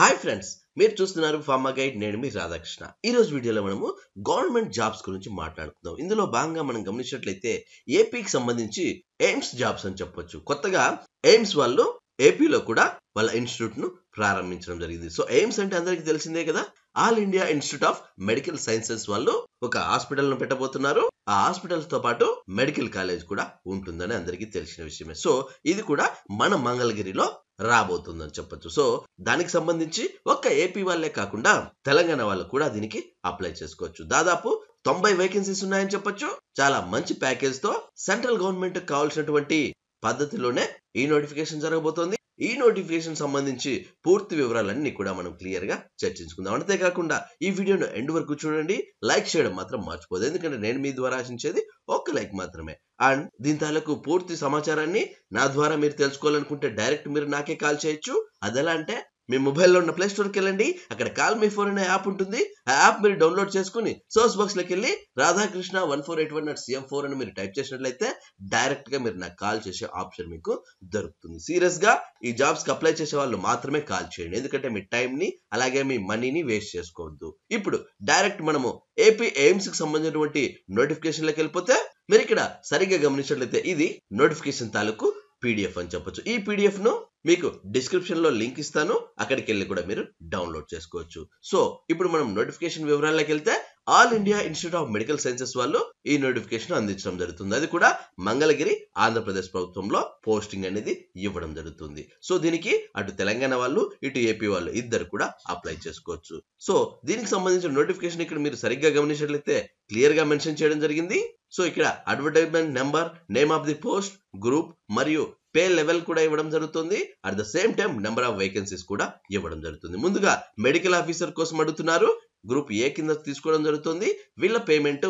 Hi friends మీరు చూస్తున్నారు pharma guide నేను మీ రాధాకృష్ణ ఈ రోజు వీడియోలో మనము గవర్నమెంట్ జాబ్స్ గురించి మాట్లాడుకుందాం ఇందులో భాగంగా మనం గమనించినట్లయితే ఏపీకి సంబంధించి ఎయిమ్స్ జాబ్స్ అని చెప్పొచ్చు కొత్తగా ఎయిమ్స్ వాళ్ళు ఏపీలో కూడా వాళ్ళ ఇన్స్టిట్యూట్ ను ప్రారంభించడం జరిగింది సో ఎయిమ్స్ అంటే అందరికీ తెలిసిందే కదా All India Institute of Medical Sciences వాళ్ళు ఒక హాస్పిటల్ను పెట్టబోతున్నారు ఆ హాస్పిటల్ తో పాటు మెడికల్ కాలేజ్ కూడా ఉంటుందని అందరికీ తెలిసిన విషయమే సో ఇది కూడా మన మంగళగిరిలో రాబోతుందని చెప్పొచ్చు సో దానికి సంబంధించి ఒక్క ఏపీ వాళ్ళే కాకుండా తెలంగాణ వాళ్ళు కూడా దీనికి అప్లై చేసుకోవచ్చు దాదాపు తొంభై వేకెన్సీస్ ఉన్నాయని చెప్పొచ్చు చాలా మంచి ప్యాకేజ్ తో సెంట్రల్ గవర్నమెంట్ కావాల్సినటువంటి పద్ధతిలోనే ఈ నోటిఫికేషన్ జరగబోతోంది ఈ నోటిఫికేషన్ సంబంధించి పూర్తి వివరాలన్నీ కూడా మనం క్లియర్గా చర్చించుకుందాం అంతేకాకుండా ఈ వీడియోను ఎండ్ వరకు చూడండి లైక్ చేయడం మాత్రం మర్చిపోదు ఎందుకంటే నేను మీ ద్వారా ఆశించేది ఒక్క లైక్ మాత్రమే అండ్ దీని తాలకు పూర్తి సమాచారాన్ని నా ద్వారా మీరు తెలుసుకోవాలనుకుంటే డైరెక్ట్ మీరు నాకే కాల్ చేయొచ్చు అదెలా అంటే మీ మొబైల్లో ఉన్న ప్లే స్టోర్కి వెళ్ళండి అక్కడ కాల్ మీ ఫోన్ అనే యాప్ ఉంటుంది ఆ యాప్ మీరు డౌన్లోడ్ చేసుకుని సోర్స్ బాక్స్లోకి వెళ్ళి Radhakrishna one four eight one not CM four అని మీరు టైప్ చేసినట్లయితే డైరెక్ట్గా మీరు నాకు కాల్ చేసే ఆప్షన్ మీకు దొరుకుతుంది సీరియస్గా ఈ జాబ్స్కి అప్లై చేసే వాళ్ళు మాత్రమే కాల్ చేయండి ఎందుకంటే మీ టైంని అలాగే మీ మనీని వేస్ట్ చేసుకోవద్దు ఇప్పుడు డైరెక్ట్ మనము ఏపీ ఎయిమ్స్కి సంబంధించినటువంటి నోటిఫికేషన్లోకి వెళ్ళిపోతే మీరు ఇక్కడ సరిగ్గా గమనించినట్లయితే ఇది నోటిఫికేషన్ తాలూకు పీడిఎఫ్ అని చెప్పొచ్చు ఈ పీడిఎఫ్ను మీకు డిస్క్రిప్షన్ లో లింక్ ఇస్తాను అక్కడికి వెళ్ళి కూడా మీరు డౌన్లోడ్ చేసుకోవచ్చు సో ఇప్పుడు మనం నోటిఫికేషన్ వివరాల్లోకి వెళ్తే All India Institute of Medical Sciences వాళ్ళు ఈ నోటిఫికేషన్ అందించడం జరుగుతుంది అది కూడా మంగళగిరి ఆంధ్రప్రదేశ్ ప్రభుత్వంలో పోస్టింగ్ అనేది ఇవ్వడం జరుగుతుంది సో దీనికి అటు తెలంగాణ వాళ్ళు ఇటు ఏపీ వాళ్ళు ఇద్దరు కూడా అప్లై చేసుకోవచ్చు సో దీనికి సంబంధించిన నోటిఫికేషన్ ఇక్కడ మీరు సరిగ్గా గమనించినట్లయితే క్లియర్ గా మెన్షన్ చేయడం జరిగింది సో ఇక్కడ advertisement number name of the post group మరియు పే లెవెల్ కూడా ఇవ్వడం జరుగుతుంది at the same time number of vacancies కూడా ఇవ్వడం జరుగుతుంది ముందుగా మెడికల్ ఆఫీసర్ కోసం అడుగుతున్నారు గ్రూప్ ఏ కింద తీసుకోవడం జరుగుతుంది వీళ్ళ పేమెంట్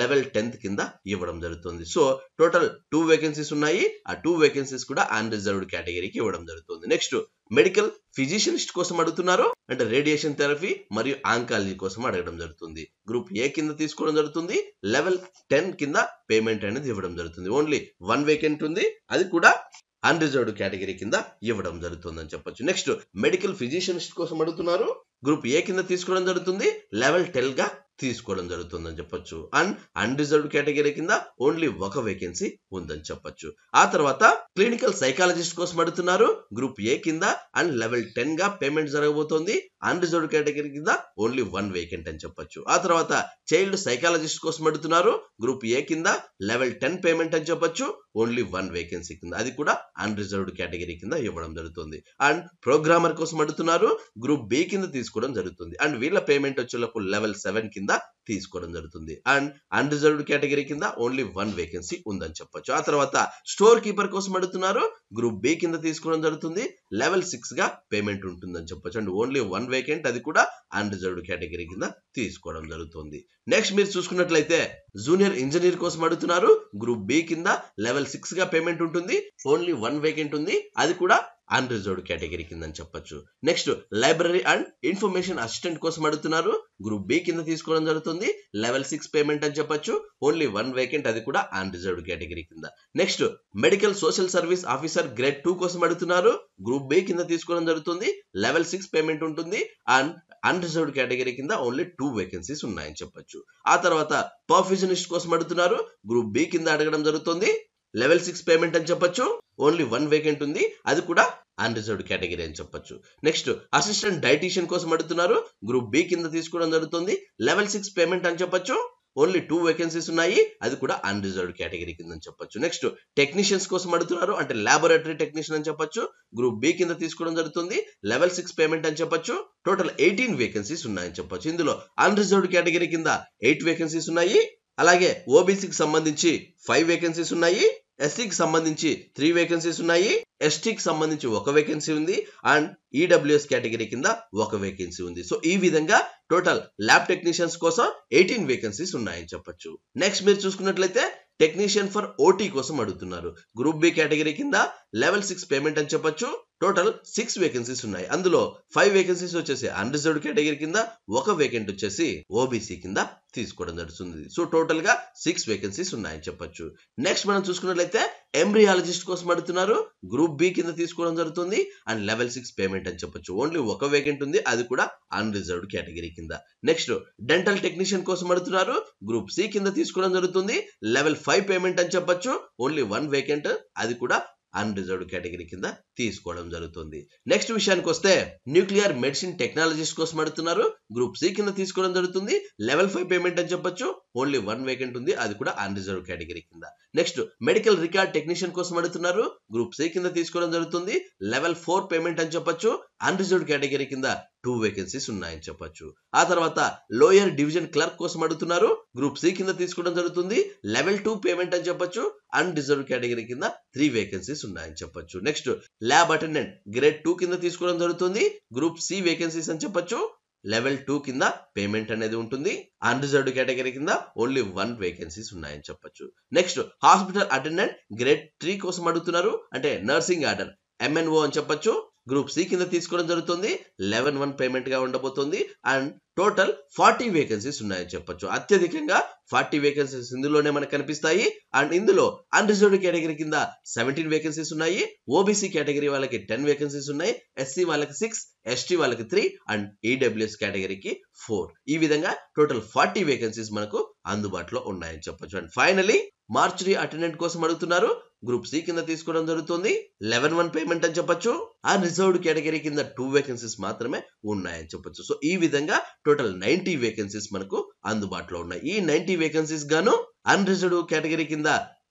లెవెల్ టెన్త్ కింద ఇవ్వడం జరుగుతుంది సో టోటల్ టూ వేకెన్సీస్ ఉన్నాయి ఆ టూ వేకెన్సీస్ కూడా అన్రిజర్వ్డ్ కేటగిరీకి ఇవ్వడం జరుగుతుంది నెక్స్ట్ మెడికల్ ఫిజిషియనిస్ట్ కోసం అడుగుతున్నారు అంటే రేడియేషన్ థెరపీ మరియు ఆంకాలజీ కోసం అడగడం జరుగుతుంది గ్రూప్ ఏ కింద తీసుకోవడం జరుగుతుంది లెవెల్ టెన్ కింద పేమెంట్ అనేది ఇవ్వడం జరుగుతుంది ఓన్లీ వన్ వేకెంట్ ఉంది అది కూడా అన్రిజర్వ్డ్ కేటగిరీ కింద ఇవ్వడం జరుగుతుంది అని చెప్పొచ్చు నెక్స్ట్ మెడికల్ ఫిజిషియనిస్ట్ కోసం అడుగుతున్నారు గ్రూప్ ఏ కింద తీసుకోవడం జరుగుతుంది లెవెల్ టెల్ గా తీసుకోవడం జరుగుతుందని చెప్పొచ్చు అండ్ అన్రిజర్వ్డ్ కేటగిరీ కింద ఓన్లీ ఒక వేకెన్సీ ఉందని చెప్పొచ్చు ఆ తర్వాత క్లినికల్ సైకాలజిస్ట్ కోసం అడుగుతున్నారు గ్రూప్ ఏ కింద అండ్ లెవెల్ టెన్ గా పేమెంట్ జరగబోతోంది అన్రిజర్వ్డ్ కేటగిరీ కింద ఓన్లీ వన్ వేకెంట్ అని చెప్పొచ్చు ఆ తర్వాత చైల్డ్ సైకాలజిస్ట్ కోసం అడుగుతున్నారు గ్రూప్ ఏ కింద లెవెల్ టెన్ పేమెంట్ అని చెప్పొచ్చు ఓన్లీ వన్ వేకెన్సీ కింద అది కూడా అన్రిజర్వ్డ్ కేటగిరీ కింద ఇవ్వడం జరుగుతుంది అండ్ ప్రోగ్రామర్ కోసం అడుగుతున్నారు గ్రూప్ బి కింద తీసుకోవడం జరుగుతుంది అండ్ వీళ్ళ పేమెంట్ వచ్చేటప్పుడు లెవెల్ సెవెన్ కింద కింద తీసుకోవడం జరుగుతుంది అండ్ అన్రిజర్వ్డ్ కేటగిరీ కింద ఓన్లీ వన్ వేకెన్సీ ఉందని చెప్పొచ్చు ఆ తర్వాత స్టోర్ కీపర్ కోసం అడుగుతున్నారు గ్రూప్ బి కింద తీసుకోవడం జరుగుతుంది లెవెల్ సిక్స్ గా పేమెంట్ ఉంటుందని చెప్పొచ్చు అండ్ ఓన్లీ వన్ వేకెంట్ అది కూడా అన్రిజర్వ్డ్ కేటగిరీ కింద తీసుకోవడం జరుగుతుంది నెక్స్ట్ మీరు చూసుకున్నట్లయితే జూనియర్ ఇంజనీర్ కోసం అడుగుతున్నారు గ్రూప్ బి కింద లెవెల్ సిక్స్ గా పేమెంట్ ఉంటుంది ఓన్లీ వన్ వేకెంట్ ఉంది అది కూడా అన్రిజర్వ్డ్ కేటగిరీ కిందని చెప్పొచ్చు next library and information assistant కోసం అడుగుతున్నారు గ్రూప్ బి కింద తీసుకోవడం జరుగుతుంది లెవెల్ సిక్స్ పేమెంట్ అని చెప్పొచ్చు ఓన్లీ వన్ వేకెంట్ అది కూడా అన్రిజర్వ్డ్ కేటగిరీ కింద next medical social service officer grade two కోసం అడుగుతున్నారు గ్రూప్ బి కింద తీసుకోవడం జరుగుతుంది లెవెల్ సిక్స్ పేమెంట్ ఉంటుంది అండ్ అన్రిజర్వ్డ్ కేటగిరీ కింద ఓన్లీ టూ వేకెన్సీస్ ఉన్నాయని చెప్పొచ్చు ఆ తర్వాత పర్ఫ్యూజనిస్ట్ కోసం అడుగుతున్నారు గ్రూప్ బి కింద అడగడం జరుగుతుంది లెవెల్ సిక్స్ పేమెంట్ అని చెప్పొచ్చు ఓన్లీ వన్ వేకెంట్ ఉంది అది కూడా అన్రిజర్వ్డ్ కేటగిరీ అని చెప్పొచ్చు నెక్స్ట్ అసిస్టెంట్ డైటీషియన్ కోసం అడుగుతున్నారు గ్రూప్ బి కింద తీసుకోవడం జరుగుతుంది లెవెల్ సిక్స్ పేమెంట్ అని చెప్పొచ్చు ఓన్లీ టూ వేకెన్సీస్ ఉన్నాయి అది కూడా అన్రిజర్వ్డ్ కేటగిరీ కింద చెప్పొచ్చు నెక్స్ట్ టెక్నీషియన్స్ కోసం అడుగుతున్నారు అంటే ల్యాబొరేటరీ టెక్నీషియన్ అని చెప్పొచ్చు గ్రూప్ బి కింద తీసుకోవడం జరుగుతుంది లెవెల్ సిక్స్ పేమెంట్ అని చెప్పొచ్చు టోటల్ ఎయిటీన్ వేకెన్సీస్ ఉన్నాయని చెప్పొచ్చు ఇందులో అన్రిజర్వ్డ్ కేటగిరీ కింద ఎయిట్ వేకెన్సీస్ ఉన్నాయి అలాగే ఓబీసీకి సంబంధించి ఫైవ్ వేకెన్సీస్ ఉన్నాయి ఎస్టీకి సంబంధించి త్రీ వేకెన్సీస్ ఉన్నాయి ఎస్టీకి సంబంధించి ఒక వేకెన్సీ ఉంది అండ్ ఈడబ్ల్యూఎస్ కేటగిరీ కింద ఒక వేకెన్సీ ఉంది సో ఈ విధంగా టోటల్ ల్యాబ్ టెక్నీషియన్స్ కోసం ఎయిటీన్ వేకెన్సీస్ ఉన్నాయని చెప్పొచ్చు నెక్స్ట్ మీరు చూసుకున్నట్లయితే టెక్నీషియన్ ఫర్ ఓటీ కోసం అడుగుతున్నారు గ్రూప్ బి కేటగిరీ కింద లెవెల్ సిక్స్ పేమెంట్ అని చెప్పొచ్చు టోటల్ సిక్స్ వేకెన్సీస్ ఉన్నాయి అందులో ఫైవ్ వేకెన్సీస్ వచ్చేసి అన్రిజర్వ్డ్ కేటగిరీ కింద ఒక వేకెంట్ వచ్చేసి ఓబీసీ కింద తీసుకోవడం జరుగుతుంది సో టోటల్ గా సిక్స్ వేకెన్సీస్ ఉన్నాయని చెప్పొచ్చు నెక్స్ట్ మనం చూసుకున్నట్లయితే ఎంబ్రియాలజిస్ట్ కోసం అడుగుతున్నారు గ్రూప్ బి కింద తీసుకోవడం జరుగుతుంది అండ్ లెవెల్ సిక్స్ పేమెంట్ అని చెప్పొచ్చు ఓన్లీ ఒక వేకెంట్ ఉంది అది కూడా అన్రిజర్వ్డ్ కేటగిరీ కింద నెక్స్ట్ డెంటల్ టెక్నీషియన్ కోసం అడుగుతున్నారు గ్రూప్ సి కింద తీసుకోవడం జరుగుతుంది లెవెల్ ఫైవ్ పేమెంట్ అని చెప్పొచ్చు ఓన్లీ వన్ వేకెంట్ అది కూడా అన్రిజర్వ్డ్ కేటగిరీ కింద తీసుకోవడం జరుగుతుంది నెక్స్ట్ విషయానికి వస్తే న్యూక్లియర్ మెడిసిన్ టెక్నాలజీస్ కోసం అడుగుతున్నారు గ్రూప్ సి కింద తీసుకోవడం జరుగుతుంది లెవెల్ ఫైవ్ పేమెంట్ అని చెప్పొచ్చు ఓన్లీ వన్ వేకెంట్ ఉంది అది కూడా అన్రిజర్వ్ కేటగిరీ కింద నెక్స్ట్ మెడికల్ రికార్డ్ టెక్నీషియన్ కోసం అడుగుతున్నారు గ్రూప్ సి కింద తీసుకోవడం జరుగుతుంది లెవెల్ ఫోర్ పేమెంట్ అని చెప్పొచ్చు అన్రిజర్వ్ కేటగిరీ కింద టూ వేకెన్సీస్ ఉన్నాయని చెప్పొచ్చు ఆ తర్వాత లోయర్ డివిజన్ క్లర్క్ కోసం అడుగుతున్నారు గ్రూప్ సి కింద తీసుకోవడం జరుగుతుంది లెవెల్ టూ పేమెంట్ అని చెప్పొచ్చు రిజర్వ్ కేటగిరీ కింద త్రీ వేకెన్సీస్ ఉన్నాయని చెప్పొచ్చు next lab attendant grade two కింద తీసుకోవడం జరుగుతుంది గ్రూప్ సి వేకెన్సీస్ అని చెప్పొచ్చు లెవెల్ టూ కింద పేమెంట్ అనేది ఉంటుంది అన్రిజర్వ్డ్ కేటగిరీ కింద ఓన్లీ వన్ వేకెన్సీస్ ఉన్నాయని చెప్పొచ్చు next hospital attendant grade three కోసం అడుగుతున్నారు అంటే నర్సింగ్ ఆర్డర్ ఎంఎన్ఓ అని చెప్పొచ్చు గ్రూప్ సి కింద తీసుకోవడం జరుగుతుంది లెవెన్ వన్ పేమెంట్గా ఉండబోతుంది అండ్ టోటల్ ఫార్టీ వేకెన్సీస్ ఉన్నాయని చెప్పొచ్చు అత్యధికంగా ఫార్టీ వేకెన్సీస్ ఇందులోనే మనకు కనిపిస్తాయి అండ్ ఇందులో రిజర్వ్డ్ కేటగిరీ కింద సెవెంటీన్ వేకెన్సీస్ ఉన్నాయి ఓబీసీ కేటగిరీ వాళ్ళకి టెన్ వేకెన్సీస్ ఉన్నాయి ఎస్సీ వాళ్ళకి సిక్స్ ఎస్టీ వాళ్ళకి త్రీ అండ్ ఈడబ్ల్యూఎస్ కేటగిరీకి ఫోర్ ఈ విధంగా టోటల్ ఫార్టీ వేకెన్సీస్ మనకు అందుబాటులో ఉన్నాయని చెప్పొచ్చు అండ్ ఫైనలీ మార్చురీ అటెండెంట్ కోసం అడుగుతున్నారు గ్రూప్ సి కింద తీసుకోవడం జరుగుతుంది లెవెన్ వన్ పేమెంట్ అని చెప్పొచ్చు ఆ రిజర్వ్డ్ కేటగిరీ కింద టూ వేకెన్సీస్ మాత్రమే ఉన్నాయని చెప్పొచ్చు సో ఈ విధంగా టోటల్ నైన్టీ వేకెన్సీస్ మనకు అందుబాటులో ఉన్నాయి ఈ నైన్టీ వేకెన్సీస్ గాను రిజర్వ్ కేటగిరీ కింద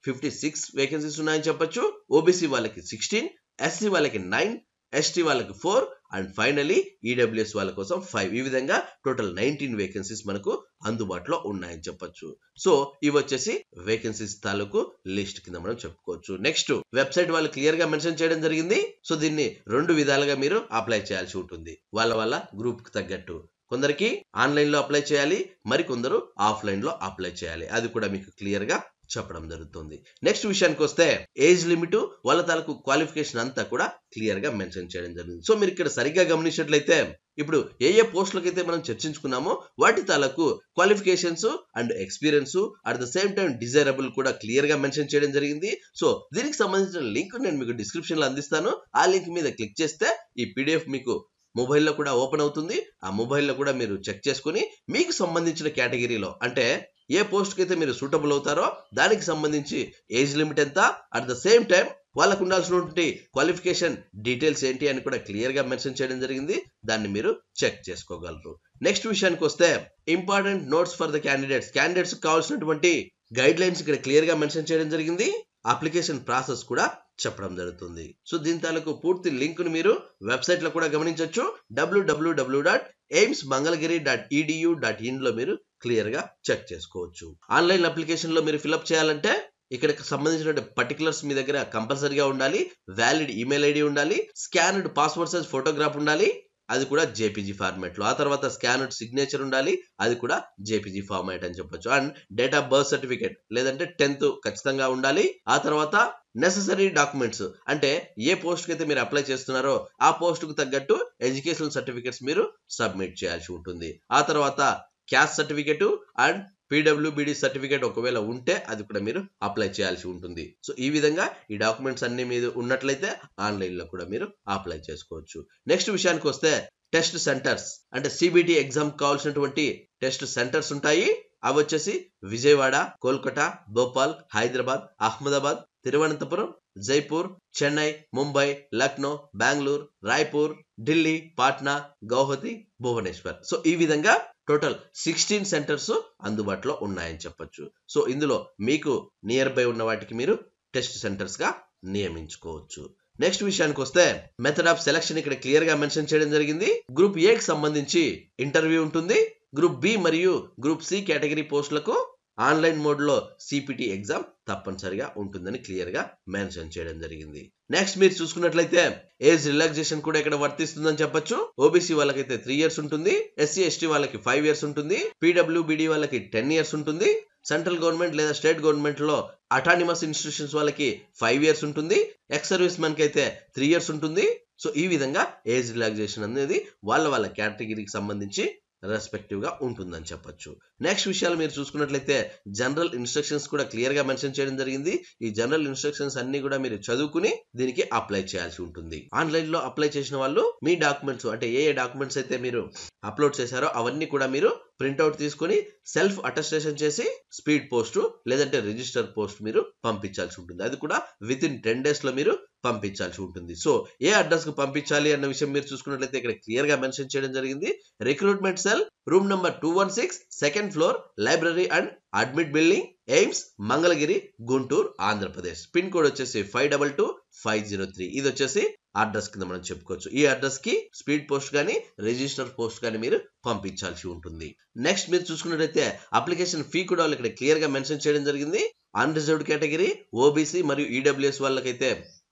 ఫిఫ్టీ సిక్స్ వేకెన్సీస్ ఉన్నాయని చెప్పొచ్చు ఓబీసీ వాళ్ళకి సిక్స్టీన్ ఎస్సీ వాళ్ళకి నైన్ ఎస్టీ వాళ్ళకి ఫోర్ అండ్ ఫైనలీ ఈడబ్ల్యూఎస్ వాళ్ళ కోసం ఫైవ్ ఈ విధంగా టోటల్ నైన్టీన్ వేకెన్సీస్ మనకు అందుబాటులో ఉన్నాయని చెప్పొచ్చు సో ఇవి వచ్చేసి వేకెన్సీస్ తాలూకు లిస్ట్ కింద మనం చెప్పుకోవచ్చు నెక్స్ట్ వెబ్సైట్ వాళ్ళు క్లియర్ గా మెన్షన్ చేయడం జరిగింది సో దీన్ని రెండు విధాలుగా మీరు అప్లై చేయాల్సి ఉంటుంది వాళ్ళ వాళ్ళ గ్రూప్ కి తగ్గట్టు కొందరికి ఆన్లైన్లో అప్లై చేయాలి మరికొందరు ఆఫ్లైన్లో అప్లై చేయాలి అది కూడా మీకు క్లియర్గా చెప్పడం జరుగుతుంది నెక్స్ట్ విషయానికి వస్తే ఏజ్ లిమిట్ వాళ్ళ తాలకు క్వాలిఫికేషన్ అంతా కూడా క్లియర్ గా మెన్షన్ చేయడం జరిగింది సో మీరు ఇక్కడ సరిగ్గా గమనించినట్లయితే ఇప్పుడు ఏ ఏ పోస్టులకైతే మనం చర్చించుకున్నామో వాటి తాలకు qualifications and experience at the same time desirable కూడా క్లియర్ గా మెన్షన్ చేయడం జరిగింది సో దీనికి సంబంధించిన లింక్ నేను మీకు డిస్క్రిప్షన్ లో అందిస్తాను ఆ లింక్ మీద క్లిక్ చేస్తే ఈ పీడిఎఫ్ మీకు మొబైల్లో కూడా ఓపెన్ అవుతుంది ఆ మొబైల్లో కూడా మీరు చెక్ చేసుకుని మీకు సంబంధించిన కేటగిరీలో అంటే ఏ పోస్ట్కి అయితే మీరు సూటబుల్ అవుతారో దానికి సంబంధించి ఏజ్ లిమిట్ ఎంత అట్ ద సేమ్ టైం వాళ్ళకు ఉండాల్సినటువంటి క్వాలిఫికేషన్ డీటెయిల్స్ ఏంటి అని కూడా క్లియర్గా మెన్షన్ చేయడం జరిగింది దాన్ని మీరు చెక్ చేసుకోగలరు నెక్స్ట్ విషయానికి వస్తే important notes for the candidates candidates కావాల్సినటువంటి గైడ్ లైన్స్ ఇక్కడ క్లియర్గా మెన్షన్ చేయడం జరిగింది అప్లికేషన్ ప్రాసెస్ కూడా చెప్పడం జరుగుతుంది సో దీని తాలూకు పూర్తి లింక్ను మీరు వెబ్సైట్లో కూడా గమనించవచ్చు WWW dot AIIMS Mangalagiri dot edu dot ఇన్లో మీరు క్లియర్గా చెక్ చేసుకోవచ్చు ఆన్లైన్ అప్లికేషన్లో మీరు ఫిలప్ చేయాలంటే ఇక్కడ సంబంధించిన పర్టికులర్స్ మీ దగ్గర కంపల్సరీగా ఉండాలి వ్యాలిడ్ ఈమెయిల్ ఐడి ఉండాలి స్కానర్డ్ పాస్వర్డ్ సైజ్ ఫోటోగ్రాఫ్ ఉండాలి అది కూడా జేపీజీ ఫార్మాట్ లో ఆ తర్వాత స్కానర్డ్ సిగ్నేచర్ ఉండాలి అది కూడా జేపీజీ ఫార్మాట్ అని చెప్పొచ్చు and date of birth certificate లేదంటే టెన్త్ ఖచ్చితంగా ఉండాలి ఆ తర్వాత నెససరీ డాక్యుమెంట్స్ అంటే ఏ పోస్ట్కి అయితే మీరు అప్లై చేస్తున్నారో ఆ పోస్ట్కు తగ్గట్టు ఎడ్యుకేషనల్ సర్టిఫికేట్స్ మీరు సబ్మిట్ చేయాల్సి ఉంటుంది ఆ తర్వాత caste certificate and PWBD certificate ఒకవేళ ఉంటే అది కూడా మీరు అప్లై చేయాల్సి ఉంటుంది సో ఈ విధంగా ఈ డాక్యుమెంట్స్ అన్ని మీద ఉన్నట్లయితే ఆన్లైన్లో కూడా మీరు అప్లై చేసుకోవచ్చు నెక్స్ట్ విషయానికి వస్తే టెస్ట్ సెంటర్స్ అంటే సిబిటి ఎగ్జామ్ కావాల్సినటువంటి టెస్ట్ సెంటర్స్ ఉంటాయి అవి వచ్చేసి విజయవాడ కోల్కతా భోపాల్ హైదరాబాద్ అహ్మదాబాద్ తిరువనంతపురం జైపూర్ చెన్నై ముంబై లక్నో బెంగళూరు రాయ్పూర్ ఢిల్లీ పాట్నా గౌహతి భువనేశ్వర్ సో ఈ విధంగా టోటల్ సిక్స్టీన్ సెంటర్స్ అందుబాటులో ఉన్నాయని చెప్పొచ్చు సో ఇందులో మీకు నియర్ బై ఉన్న వాటికి మీరు టెస్ట్ సెంటర్స్గా నియమించుకోవచ్చు నెక్స్ట్ విషయానికి వస్తే మెథడ్ ఆఫ్ సెలక్షన్ ఇక్కడ క్లియర్ గా మెన్షన్ చేయడం జరిగింది గ్రూప్ ఏకి సంబంధించి ఇంటర్వ్యూ ఉంటుంది గ్రూప్ బి మరియు గ్రూప్ సి కేటగిరీ పోస్టులకు ఆన్లైన్ మోడ్లో సిపిటి ఎగ్జామ్ తప్పనిసరిగా ఉంటుందని క్లియర్గా మెన్షన్ చేయడం జరిగింది నెక్స్ట్ మీరు చూసుకున్నట్లయితే ఏజ్ రిలాక్సేషన్ కూడా ఇక్కడ వర్తిస్తుందని చెప్పొచ్చు ఓబీసీ వాళ్ళకైతే త్రీ ఇయర్స్ ఉంటుంది ఎస్సీ ఎస్టీ వాళ్ళకి ఫైవ్ ఇయర్స్ ఉంటుంది పీడబ్ల్యూబీడీ వాళ్ళకి టెన్ ఇయర్స్ ఉంటుంది సెంట్రల్ గవర్నమెంట్ లేదా స్టేట్ గవర్నమెంట్ లో అటానిమస్ ఇన్స్టిట్యూషన్స్ వాళ్ళకి ఫైవ్ ఇయర్స్ ఉంటుంది ఎక్స్ సర్వీస్ మెన్ అయితే త్రీ ఇయర్స్ ఉంటుంది సో ఈ విధంగా ఏజ్ రిలాక్సేషన్ అనేది వాళ్ళ వాళ్ళ కేటగిరీకి సంబంధించి రెస్పెక్టివ్గా ఉంటుందని చెప్పొచ్చు నెక్స్ట్ విషయాలు మీరు చూసుకున్నట్లయితే జనరల్ ఇన్స్ట్రక్షన్స్ కూడా క్లియర్గా మెన్షన్ చేయడం జరిగింది ఈ జనరల్ ఇన్స్ట్రక్షన్స్ అన్ని కూడా మీరు చదువుకుని దీనికి అప్లై చేయాల్సి ఉంటుంది ఆన్లైన్లో అప్లై చేసిన వాళ్ళు మీ డాక్యుమెంట్స్ అంటే ఏ ఏ డాక్యుమెంట్స్ అయితే మీరు అప్లోడ్ చేశారో అవన్నీ కూడా మీరు ప్రింట్అవుట్ తీసుకొని సెల్ఫ్ అటెస్టేషన్ చేసి స్పీడ్ పోస్ట్ లేదంటే రిజిస్టర్ పోస్ట్ మీరు పంపించాల్సి ఉంటుంది అది కూడా విత్ ఇన్ టెన్ డేస్లో మీరు పంపించాల్సి ఉంటుంది సో ఏ అడ్రస్కి పంపించాలి అన్న విషయం మీరు చూసుకున్నట్లయితే ఇక్కడ క్లియర్గా మెన్షన్ చేయడం జరిగింది recruitment cell room number two one six second floor library and admit building AIIMS Mangalagiri Guntur Andhra Pradesh pin code వచ్చేసి five double two five zero three ఇది వచ్చేసి అడ్రస్ కింద మనం చెప్పుకోవచ్చు ఈ అడ్రస్ కి స్పీడ్ పోస్ట్ కానీ రిజిస్టర్ పోస్ట్ కానీ మీరు పంపించాల్సి ఉంటుంది నెక్స్ట్ మీరు చూసుకున్నట్లయితే అప్లికేషన్ ఫీ కూడా ఇక్కడ క్లియర్ గా మెన్షన్ చేయడం జరిగింది అన్రిజర్వ్డ్ కేటగిరీ ఓబీసీ మరియు ఈడబ్ల్యూఎస్ వాళ్ళకైతే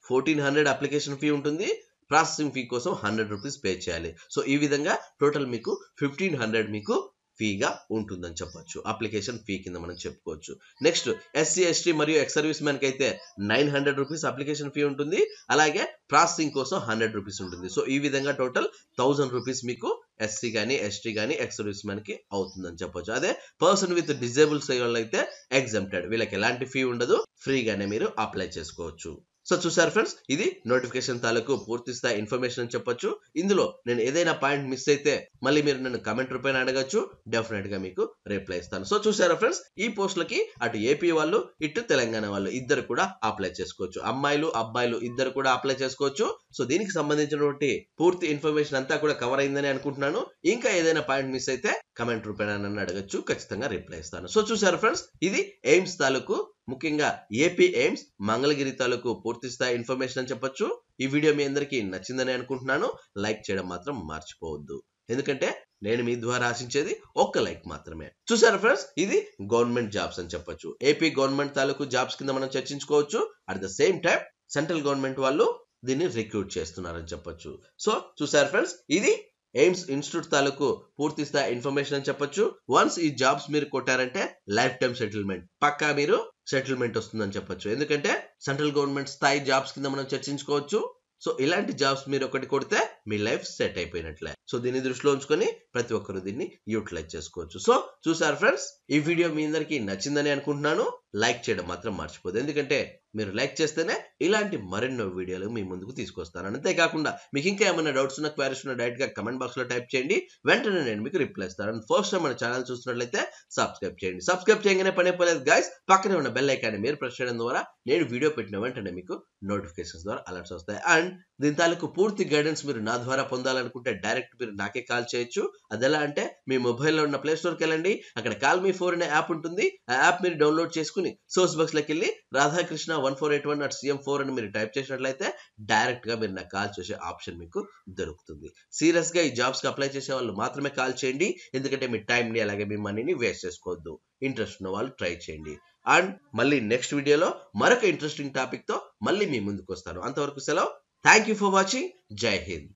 ఫోర్టీన్ హండ్రెడ్ అప్లికేషన్ ఫీ ఉంటుంది ప్రాసెసింగ్ ఫీ కోసం హండ్రెడ్ రూపీస్ పే చేయాలి సో ఈ విధంగా టోటల్ మీకు ఫిఫ్టీన్ హండ్రెడ్ మీకు ఫీగా ఉంటుందని చెప్పొచ్చు అప్లికేషన్ ఫీ కింద మనం చెప్పుకోవచ్చు నెక్స్ట్ ఎస్సీ ఎస్టీ మరియు ఎక్స్ సర్వీస్ మ్యాన్కి అయితే nine hundred rupees application fee ఉంటుంది అలాగే ప్రాసెసింగ్ కోసం హండ్రెడ్ రూపీస్ ఉంటుంది సో ఈ విధంగా టోటల్ థౌజండ్ రూపీస్ మీకు ఎస్సీ కానీ ఎస్టీ కానీ ఎక్స్ సర్వీస్ మ్యాన్కి అవుతుందని చెప్పొచ్చు అదే పర్సన్ విత్ డిజేబుల్స్ అయితే ఎగ్జామ్టెడ్ వీళ్ళకి ఎలాంటి ఫీ ఉండదు ఫ్రీగానే మీరు అప్లై చేసుకోవచ్చు సో చూసారు ఫ్రెండ్స్ ఇది నోటిఫికేషన్ తాలూకు పూర్తి స్థాయి ఇన్ఫర్మేషన్ అని చెప్పొచ్చు ఇందులో నేను ఏదైనా పాయింట్ మిస్ అయితే మళ్ళీ మీరు నన్ను కమెంట్ రూపాయి అడగచ్చు డెఫినెట్ గా మీకు రిప్లై ఇస్తాను సో చూసారా ఫ్రెండ్స్ ఈ లకి అటు ఏపీ వాళ్ళు ఇటు తెలంగాణ వాళ్ళు ఇద్దరు కూడా అప్లై చేసుకోవచ్చు అమ్మాయిలు అబ్బాయిలు ఇద్దరు కూడా అప్లై చేసుకోవచ్చు సో దీనికి సంబంధించినటువంటి పూర్తి ఇన్ఫర్మేషన్ అంతా కూడా కవర్ అయిందని అనుకుంటున్నాను ఇంకా ఏదైనా పాయింట్ మిస్ అయితే కమెంట్ రూపాయి నన్ను అడగచ్చు ఖచ్చితంగా రిప్లై ఇస్తాను సో చూసారా ఫ్రెండ్స్ ఇది ఎయిమ్స్ తాలూకు ముఖ్యంగా ఏపీ ఎయిమ్స్ మంగళగిరి తాలూకు పూర్తి స్థాయి ఇన్ఫర్మేషన్ అని చెప్పొచ్చు ఈ వీడియో మీ అందరికీ నచ్చిందని అనుకుంటున్నాను లైక్ చేయడం మాత్రం మర్చిపోవద్దు ఎందుకంటే నేను మీ ద్వారా ఆశించేది ఒక్క లైక్ మాత్రమే చూసారా ఫ్రెండ్స్ ఇది గవర్నమెంట్ జాబ్స్ అని చెప్పొచ్చు ఏపీ గవర్నమెంట్ తాలూకు జాబ్స్ కింద మనం చర్చించుకోవచ్చు at the same time central government వాళ్ళు దీన్ని రిక్రూట్ చేస్తున్నారని చెప్పొచ్చు సో చూసారు ఫ్రెండ్స్ ఇది ఎయిమ్స్ ఇన్స్టిట్యూట్ తాలూకు పూర్తి స్థాయి ఇన్ఫర్మేషన్ అని చెప్పొచ్చు వన్స్ ఈ జాబ్స్ మీరు కొట్టారంటే లైఫ్ టైం సెటిల్మెంట్ పక్కా మీరు సెటిల్మెంట్ వస్తుందని చెప్పొచ్చు ఎందుకంటే సెంట్రల్ గవర్నమెంట్ స్థాయి జాబ్స్ కింద మనం చర్చించుకోవచ్చు సో ఇలాంటి జాబ్స్ మీరు ఒకటి కొడితే మీ లైఫ్ సెట్ అయిపోయినట్లే సో దీన్ని దృష్టిలో ఉంచుకొని ప్రతి ఒక్కరు దీన్ని యూటిలైజ్ చేసుకోవచ్చు సో చూసారు ఫ్రెండ్స్ ఈ వీడియో మీ అందరికీ నచ్చిందని అనుకుంటున్నాను లైక్ చేయడం మాత్రం మర్చిపోదు ఎందుకంటే మీరు లైక్ చేస్తేనే ఇలాంటి మరెన్నో వీడియోలు మీ ముందుకు తీసుకొస్తాను అంతేకాకుండా మీకు ఇంకా ఏమైనా డౌట్స్ ఉన్న క్వారీస్ ఉన్న డైరెక్ట్గా కమెంట్ బాక్స్లో టైప్ చేయండి వెంటనే నేను మీకు రిప్లై ఇస్తాను అండ్ ఫస్ట్ టైం మన ఛానల్ చూస్తున్నట్లయితే సబ్స్క్రైబ్ చేయండి సబ్స్క్రైబ్ చేయగానే పని పోలేదు గైస్ పక్కనే ఉన్న బెల్ ఐకాన్ని మీరు ప్రెస్ చేయడం ద్వారా నేను వీడియో పెట్టిన వెంటనే మీకు నోటిఫికేషన్స్ ద్వారా అలర్ట్స్ వస్తాయి అండ్ దీని తాలూకు పూర్తి గైడెన్స్ మీరు నా ద్వారా పొందాలనుకుంటే డైరెక్ట్ మీరు నాకే కాల్ చేయొచ్చు అది ఎలా అంటే మీ మొబైల్లో ఉన్న ప్లే వెళ్ళండి అక్కడ కాల్ మీ ఫోర్ అనే యాప్ ఉంటుంది ఆ యాప్ మీరు డౌన్లోడ్ చేసుకుని సోర్స్ బాక్స్లోకి వెళ్ళి Radhakrishna one four eight one not CM four అని మీరు టైప్ చేసినట్లయితే డైరెక్ట్గా మీరు నాకు కాల్ చేసే ఆప్షన్ మీకు దొరుకుతుంది సీరియస్గా ఈ జాబ్స్కి అప్లై చేసే వాళ్ళు మాత్రమే కాల్ చేయండి ఎందుకంటే మీ టైంని అలాగే మీ మనీని వేస్ట్ చేసుకోవద్దు ఇంట్రెస్ట్ ఉన్న వాళ్ళు ట్రై చేయండి అండ్ మళ్ళీ నెక్స్ట్ వీడియోలో మరొక ఇంట్రెస్టింగ్ టాపిక్తో మళ్ళీ మీ ముందుకు వస్తాను అంతవరకు సెలవు Thank you for watching. Jai Hind.